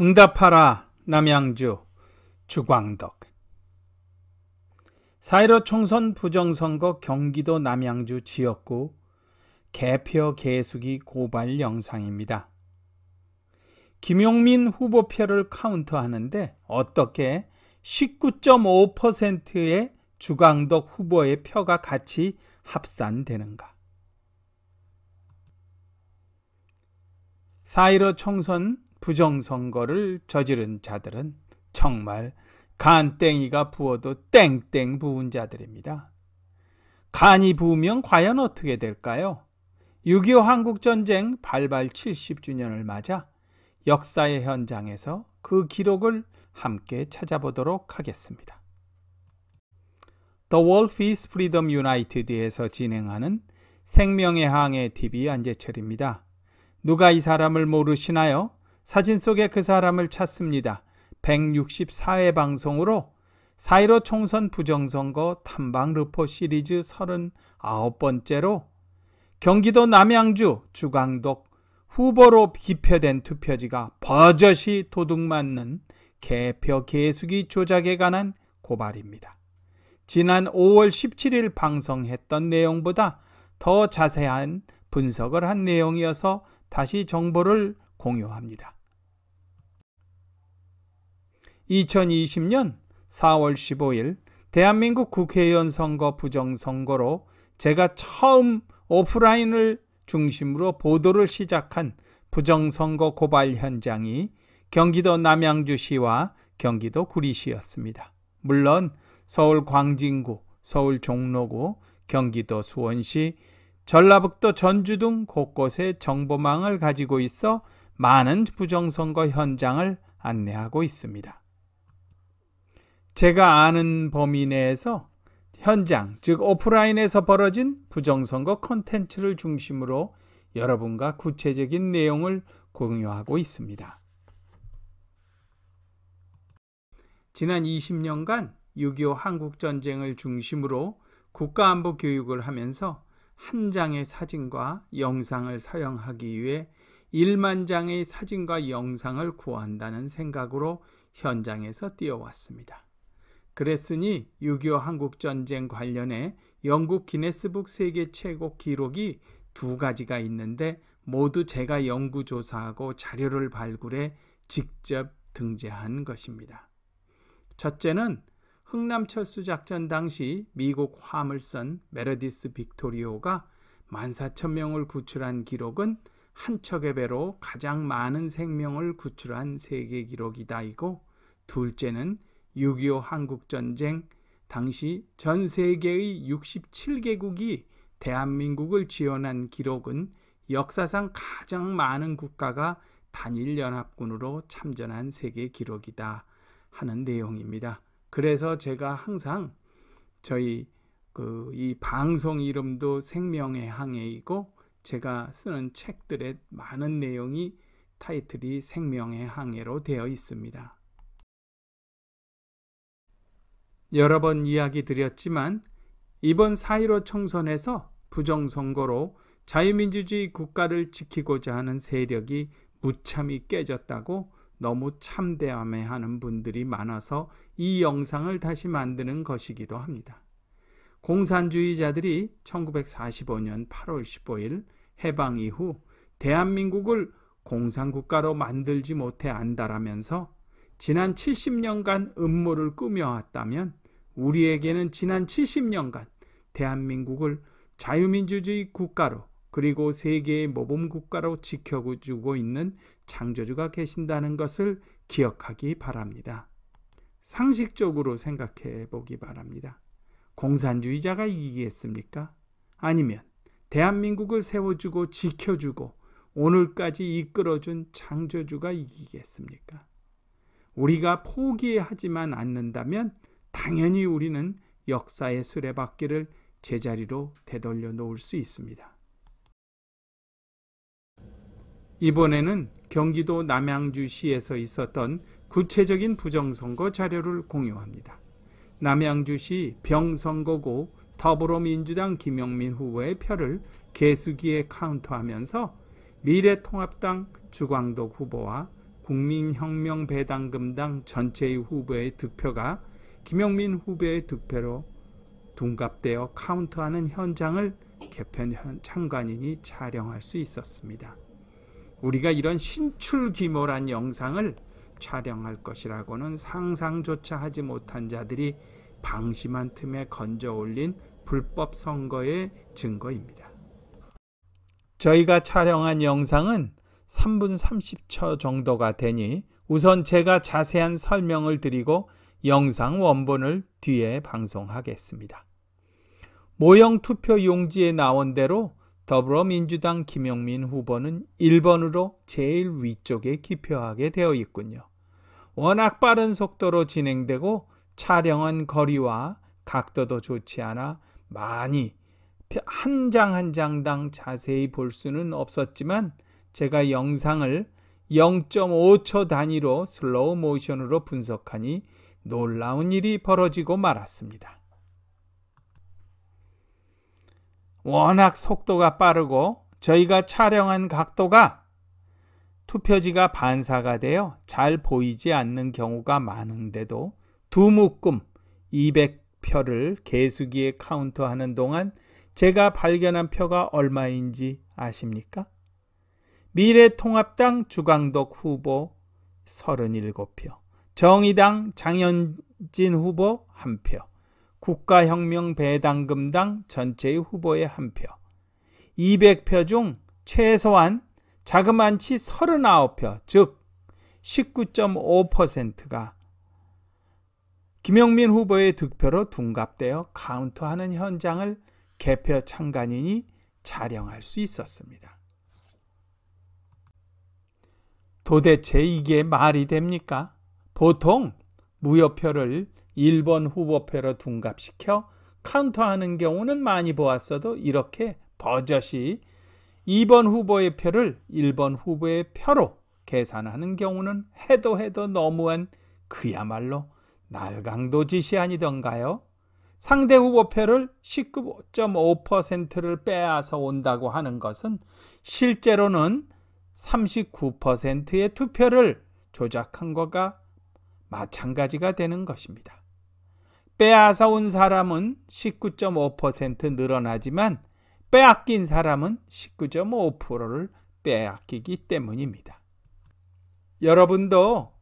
응답하라 남양주 주광덕 4.15 총선 부정선거 경기도 남양주 지역구 개표 개수기 고발 영상입니다. 김용민 후보표를 카운트하는데 어떻게 19.5%의 주광덕 후보의 표가 같이 합산되는가. 4.15 총선 부정선거를 저지른 자들은 정말 간땡이가 부어도 땡땡 부은 자들입니다. 간이 부으면 과연 어떻게 될까요? 6.25 한국전쟁 발발 70주년을 맞아 역사의 현장에서 그 기록을 함께 찾아보도록 하겠습니다. The Wolf is Freedom United에서 진행하는 생명의 항해 TV 안재철입니다. 누가 이 사람을 모르시나요? 사진 속에 그 사람을 찾습니다. 164회 방송으로 4.15 총선 부정선거 탐방 르포 시리즈 39번째로 경기도 남양주 주강덕 후보로 기표된 투표지가 버젓이 도둑맞는 개표 개수기 조작에 관한 고발입니다. 지난 5월 17일 방송했던 내용보다 더 자세한 분석을 한 내용이어서 다시 정보를 공유합니다. 2020년 4월 15일 대한민국 국회의원 선거 부정선거로 제가 처음 오프라인을 중심으로 보도를 시작한 부정선거 고발 현장이 경기도 남양주시와 경기도 구리시였습니다. 물론 서울 광진구, 서울 종로구, 경기도 수원시, 전라북도 전주 등 곳곳에 정보망을 가지고 있어 많은 부정선거 현장을 안내하고 있습니다. 제가 아는 범위 내에서 현장, 즉 오프라인에서 벌어진 부정선거 콘텐츠를 중심으로 여러분과 구체적인 내용을 공유하고 있습니다. 지난 20년간 6.25 한국전쟁을 중심으로 국가안보 교육을 하면서 한 장의 사진과 영상을 사용하기 위해 1만 장의 사진과 영상을 구한다는 생각으로 현장에서 뛰어왔습니다. 그랬으니 6.25 한국전쟁 관련해 영국 기네스북 세계 최고 기록이 두 가지가 있는데 모두 제가 연구조사하고 자료를 발굴해 직접 등재한 것입니다. 첫째는 흥남철수 작전 당시 미국 화물선 메르디스 빅토리오가 14,000명을 구출한 기록은 한 척의 배로 가장 많은 생명을 구출한 세계 기록이다이고 둘째는 6.25 한국전쟁 당시 전 세계의 67개국이 대한민국을 지원한 기록은 역사상 가장 많은 국가가 단일 연합군으로 참전한 세계 기록이다 하는 내용입니다. 그래서 제가 항상 저희 그 이 방송 이름도 생명의 항해이고 제가 쓰는 책들의 많은 내용이 타이틀이 생명의 항해로 되어 있습니다. 여러 번 이야기 드렸지만 이번 4.15 총선에서 부정선거로 자유민주주의 국가를 지키고자 하는 세력이 무참히 깨졌다고 너무 참대함해하는 분들이 많아서 이 영상을 다시 만드는 것이기도 합니다. 공산주의자들이 1945년 8월 15일 해방 이후 대한민국을 공산국가로 만들지 못해 안다라면서 지난 70년간 음모를 꾸며왔다면 우리에게는 지난 70년간 대한민국을 자유민주주의 국가로 그리고 세계의 모범국가로 지켜주고 있는 창조주가 계신다는 것을 기억하기 바랍니다. 상식적으로 생각해 보기 바랍니다. 공산주의자가 이기겠습니까? 아니면 대한민국을 세워주고 지켜주고 오늘까지 이끌어준 창조주가 이기겠습니까? 우리가 포기하지만 않는다면 당연히 우리는 역사의 수레바퀴를 제자리로 되돌려 놓을 수 있습니다. 이번에는 경기도 남양주시에서 있었던 구체적인 부정선거 자료를 공유합니다. 남양주시 병선거구 더불어민주당 김영민 후보의 표를 개수기에 카운트하면서 미래통합당 주광덕 후보와 국민혁명배당금당 전체의 후보의 득표가 김영민 후보의 득표로 둔갑되어 카운트하는 현장을 개편 참관인이 촬영할 수 있었습니다. 우리가 이런 신출귀몰한 영상을 촬영할 것이라고는 상상조차 하지 못한 자들이 방심한 틈에 건져 올린 불법 선거의 증거입니다. 저희가 촬영한 영상은 3분 30초 정도가 되니 우선 제가 자세한 설명을 드리고 영상 원본을 뒤에 방송하겠습니다. 모형 투표 용지에 나온 대로 더불어민주당 김영민 후보는 1번으로 제일 위쪽에 기표하게 되어 있군요. 워낙 빠른 속도로 진행되고 촬영은 거리와 각도도 좋지 않아 많이 한 장 한 장당 자세히 볼 수는 없었지만 제가 영상을 0.5초 단위로 슬로우 모션으로 분석하니 놀라운 일이 벌어지고 말았습니다. 워낙 속도가 빠르고 저희가 촬영한 각도가 투표지가 반사가 되어 잘 보이지 않는 경우가 많은데도 두 묶음 200표를 계수기에 카운트하는 동안 제가 발견한 표가 얼마인지 아십니까? 미래통합당 주강덕 후보 37표, 정의당 장현진 후보 1표, 국가혁명 배당금당 전체의 후보의 1표, 200표 중 최소한 자그만치 39표, 즉 19.5%가 김영민 후보의 득표로 둔갑되어 카운트하는 현장을 개표 참관인이 촬영할 수 있었습니다. 도대체 이게 말이 됩니까? 보통 무효표를 1번 후보표로 둔갑시켜 카운터하는 경우는 많이 보았어도 이렇게 버젓이 2번 후보의 표를 1번 후보의 표로 계산하는 경우는 해도 해도 너무한 그야말로 날강도 지시아니던가요 상대 후보표를 19.5%를 빼앗아 온다고 하는 것은 실제로는 39%의 투표를 조작한 것과 마찬가지가 되는 것입니다. 빼앗아 온 사람은 19.5% 늘어나지만 빼앗긴 사람은 19.5%를 빼앗기기 때문입니다. 여러분도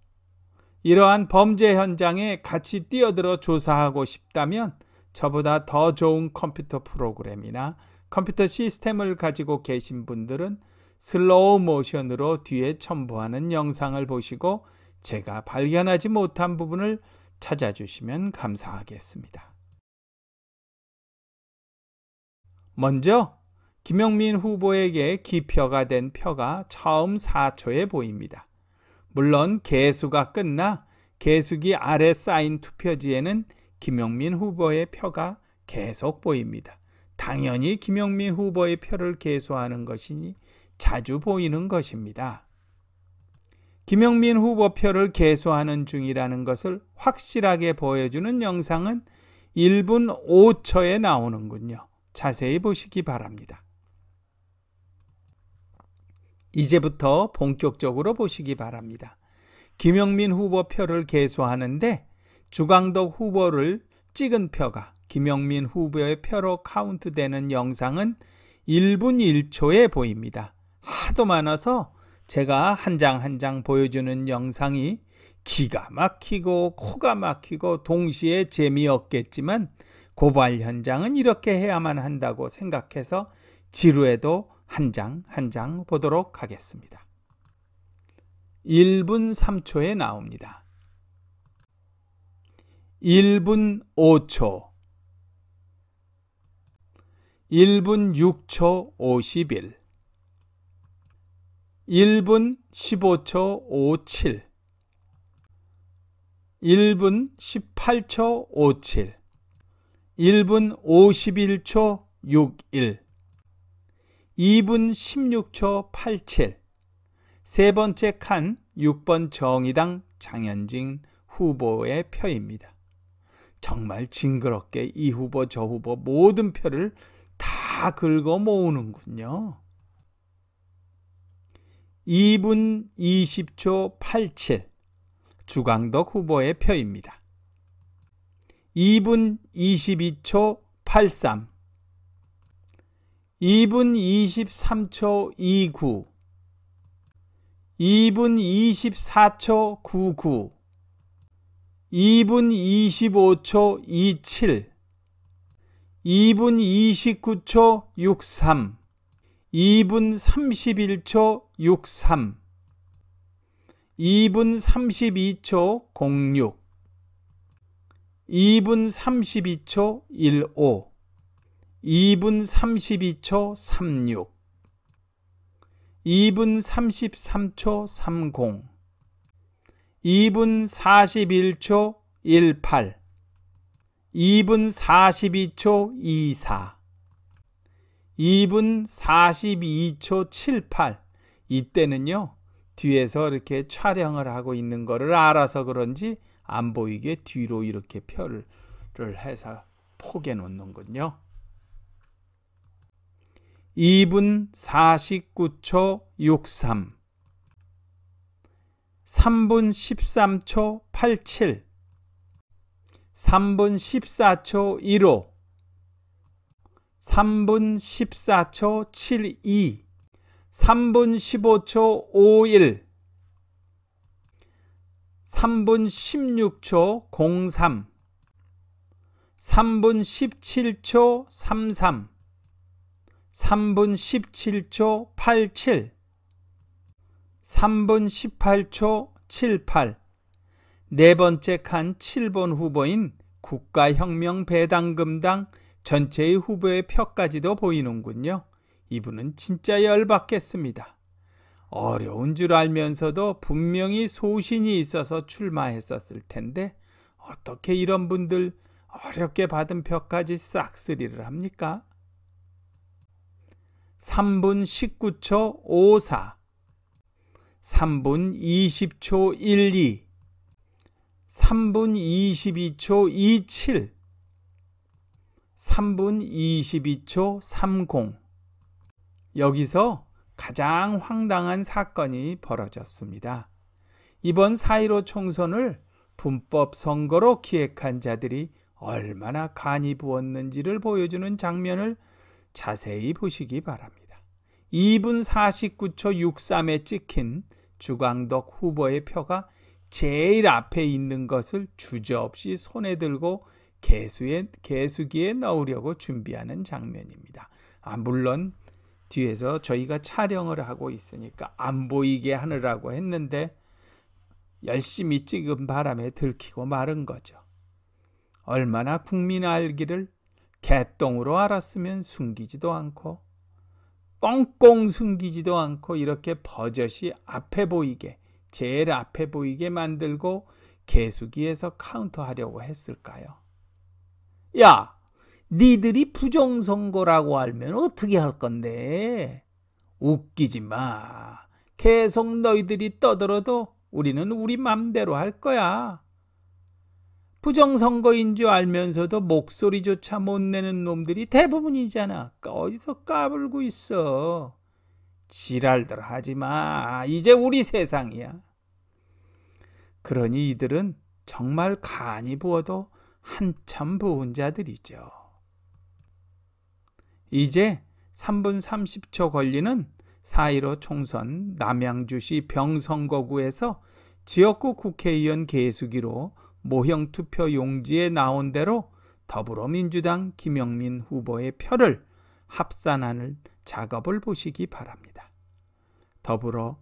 이러한 범죄 현장에 같이 뛰어들어 조사하고 싶다면 저보다 더 좋은 컴퓨터 프로그램이나 컴퓨터 시스템을 가지고 계신 분들은 슬로우 모션으로 뒤에 첨부하는 영상을 보시고 제가 발견하지 못한 부분을 찾아주시면 감사하겠습니다. 먼저 김영민 후보에게 기표가 된 표가 처음 4초에 보입니다. 물론 개수가 끝나 개수기 아래 쌓인 투표지에는 김용민 후보의 표가 계속 보입니다. 당연히 김용민 후보의 표를 개수하는 것이니 자주 보이는 것입니다. 김영민 후보 표를 개수하는 중이라는 것을 확실하게 보여주는 영상은 1분 5초에 나오는군요. 자세히 보시기 바랍니다. 이제부터 본격적으로 보시기 바랍니다. 김영민 후보 표를 개수하는데 주강덕 후보를 찍은 표가 김영민 후보의 표로 카운트되는 영상은 1분 1초에 보입니다. 하도 많아서 제가 한 장 한 장 보여주는 영상이 기가 막히고 코가 막히고 동시에 재미없겠지만 고발 현장은 이렇게 해야만 한다고 생각해서 지루해도 한장한장 보도록 하겠습니다. 1분 3초에 나옵니다. 1분 5초 1분 6초 51 1분 15초 57 1분 18초 57 1분 51초 61 2분 16초 87. 세 번째 칸 6번 정의당 장현진 후보의 표입니다. 정말 징그럽게 이 후보 저 후보 모든 표를 다 긁어 모으는군요. 2분 20초 87 주강덕 후보의 표입니다. 2분 22초 83 2분 23초 29 2분 24초 99 2분 25초 27 2분 29초 63 2분 31초 63 2분 32초 06 2분 32초 15 2분 32초 36 2분 33초 30 2분 41초 18 2분 42초 24 2분 42초 78 이때는요 뒤에서 이렇게 촬영을 하고 있는 거를 알아서 그런지 안 보이게 뒤로 이렇게 표를 해서 포개 놓는군요. 2분 49초 63 3분 13초 87 3분 14초 15 3분 14초 72 3분 15초 51 3분 16초 03 3분 17초 33 3분 17초 87 3분 18초 78네 번째 칸 7번 후보인 국가혁명 배당금당 전체의 후보의 표까지도 보이는군요. 이분은 진짜 열받겠습니다. 어려운 줄 알면서도 분명히 소신이 있어서 출마했었을 텐데 어떻게 이런 분들 어렵게 받은 표까지 싹쓸이를 합니까? 3분 19초 54 3분 20초 12 3분 22초 27 3분 22초 30 여기서 가장 황당한 사건이 벌어졌습니다. 이번 4.15 총선을 분법 선거로 기획한 자들이 얼마나 간이 부었는지를 보여주는 장면을 자세히 보시기 바랍니다. 2분 49초 63에 찍힌 주광덕 후보의 표가 제일 앞에 있는 것을 주저없이 손에 들고 개수에, 개수기에 넣으려고 준비하는 장면입니다. 아, 물론 뒤에서 저희가 촬영을 하고 있으니까 안 보이게 하느라고 했는데 열심히 찍은 바람에 들키고 마른 거죠. 얼마나 국민 알기를 개똥으로 알았으면 숨기지도 않고 꽁꽁 숨기지도 않고 이렇게 버젓이 앞에 보이게 제일 앞에 보이게 만들고 개수기에서 카운터하려고 했을까요? 야, 니들이 부정선거라고 알면 어떻게 할 건데? 웃기지 마. 계속 너희들이 떠들어도 우리는 우리 맘대로 할 거야. 부정선거인 줄 알면서도 목소리조차 못 내는 놈들이 대부분이잖아. 어디서 까불고 있어. 지랄들 하지마. 이제 우리 세상이야. 그러니 이들은 정말 간이 부어도 한참 부은 자들이죠. 이제 3분 30초 걸리는 4.15 총선 남양주시 병선거구에서 지역구 국회의원 개수기로 모형 투표 용지에 나온 대로 더불어민주당 김영민 후보의 표를 합산하는 작업을 보시기 바랍니다. 더불어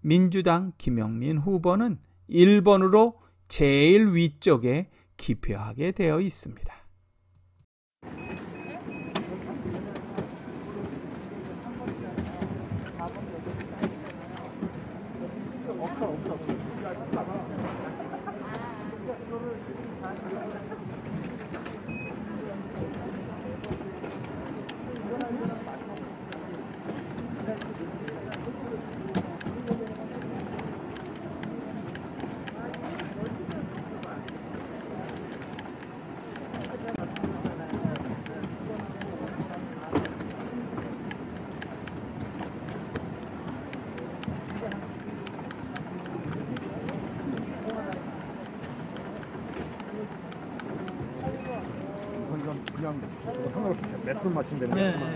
민주당 김영민 후보는 1번으로 제일 위쪽에 기표하게 되어 있습니다. 맞추면 되는 거 네.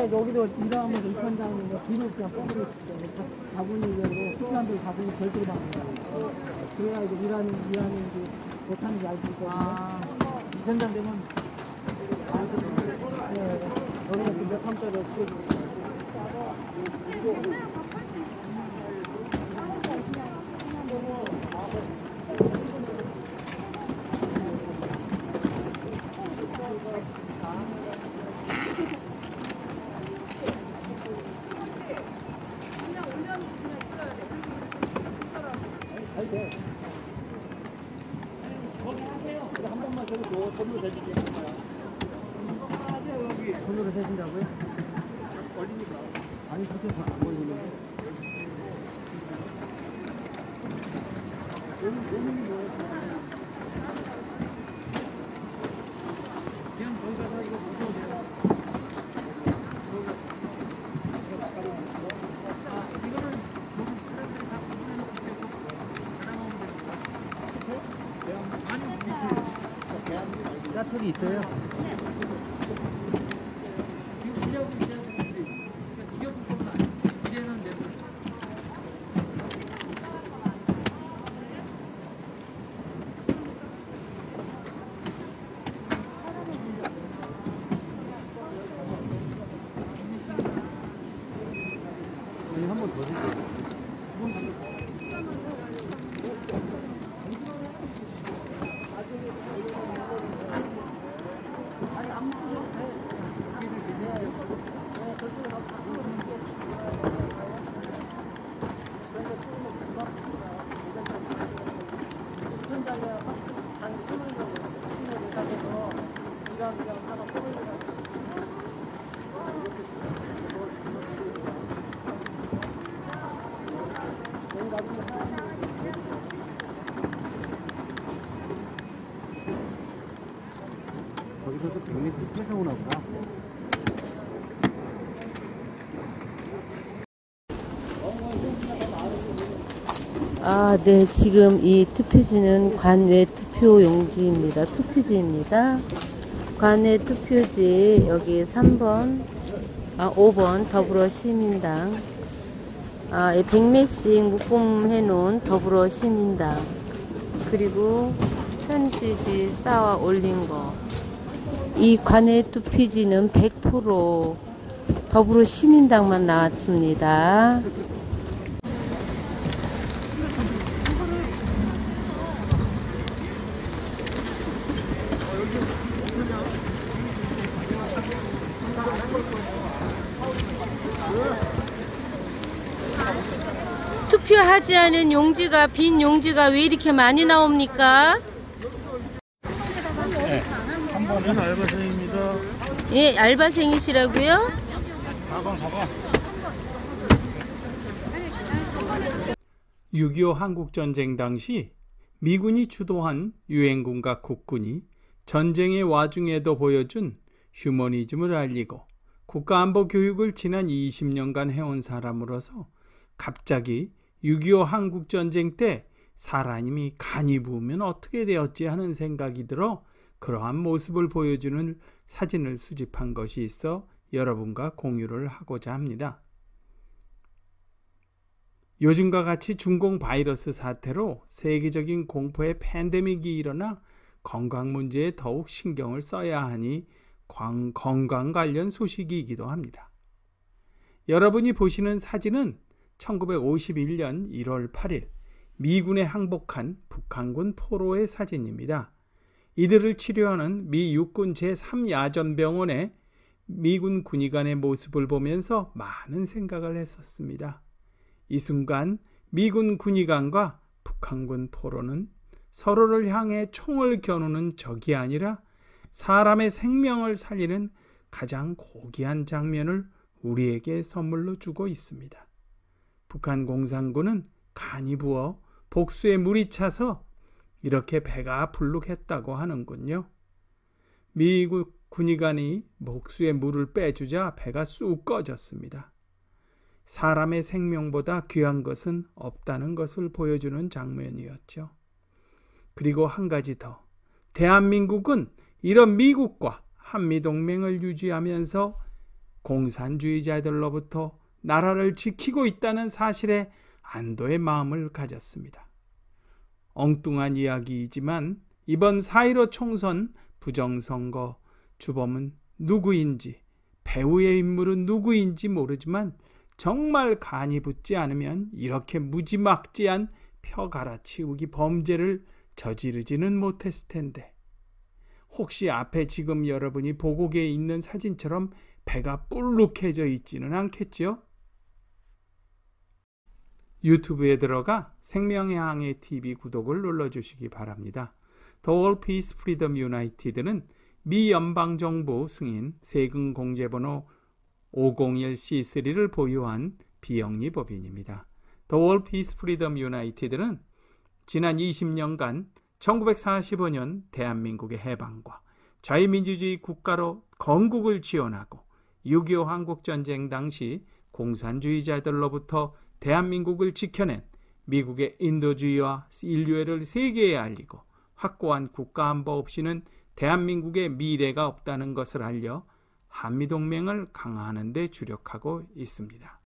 근데 그러니까 여기도 일하면 입판장인데 뒤로 그냥 뻗으로 자본이고 수산들 자본이 절대로 받는다. 그래야이고 일하는 일하는 게 못하는 게 알고 있거든요. 아, 입장 되면 안쓰러워. 네, 여기가 몇 판짜리 없어지 对呀。 네. 지금 이 투표지는 관외 투표용지입니다. 투표지입니다. 관외 투표지 여기 3번, 아, 5번 더불어 시민당. 아, 100매씩 묶음해 놓은 더불어 시민당. 그리고 편지지 쌓아 올린 거. 이 관외 투표지는 100% 더불어 시민당만 나왔습니다. 하지 않은 용지가 빈 용지가 왜 이렇게 많이 나옵니까? 네, 3번은 알바생입니다. 예, 알바생이시라고요? 4번, 4번. 6.25 한국전쟁 당시 미군이 주도한 유엔군과 국군이 전쟁의 와중에도 보여준 휴머니즘을 알리고 국가안보 교육을 지난 20년간 해온 사람으로서 갑자기 6.25 한국전쟁 때 사람이 간이 부으면 어떻게 되었지 하는 생각이 들어 그러한 모습을 보여주는 사진을 수집한 것이 있어 여러분과 공유를 하고자 합니다. 요즘과 같이 중공 바이러스 사태로 세계적인 공포의 팬데믹이 일어나 건강 문제에 더욱 신경을 써야 하니 건강 관련 소식이기도 합니다. 여러분이 보시는 사진은 1951년 1월 8일 미군에 항복한 북한군 포로의 사진입니다. 이들을 치료하는 미 육군 제3야전병원의 미군 군의관의 모습을 보면서 많은 생각을 했었습니다. 이 순간 미군 군의관과 북한군 포로는 서로를 향해 총을 겨누는 적이 아니라 사람의 생명을 살리는 가장 고귀한 장면을 우리에게 선물로 주고 있습니다. 북한 공산군은 간이 부어 복수에 물이 차서 이렇게 배가 불룩했다고 하는군요. 미국 군의관이 복수의 물을 빼주자 배가 쑥 꺼졌습니다. 사람의 생명보다 귀한 것은 없다는 것을 보여주는 장면이었죠. 그리고 한 가지 더. 대한민국은 이런 미국과 한미동맹을 유지하면서 공산주의자들로부터 나라를 지키고 있다는 사실에 안도의 마음을 가졌습니다. 엉뚱한 이야기이지만 이번 4.15 총선 부정선거 주범은 누구인지 배우의 인물은 누구인지 모르지만 정말 간이 붙지 않으면 이렇게 무지막지한 펴갈아치우기 범죄를 저지르지는 못했을 텐데 혹시 앞에 지금 여러분이 보고계에 있는 사진처럼 배가 볼록해져 있지는 않겠지요? 유튜브에 들어가 생명의 항해 TV 구독을 눌러주시기 바랍니다. 더월 피스 프리덤 유나이티드는 미 연방정부 승인 세금 공제번호 501C3를 보유한 비영리 법인입니다. 더월 피스 프리덤 유나이티드는 지난 20년간 1945년 대한민국의 해방과 자유민주주의 국가로 건국을 지원하고 6.25 한국전쟁 당시 공산주의자들로부터 대한민국을 지켜낸 미국의 인도주의와 인류애를 세계에 알리고 확고한 국가 안보 없이는 대한민국의 미래가 없다는 것을 알려 한미동맹을 강화하는 데 주력하고 있습니다.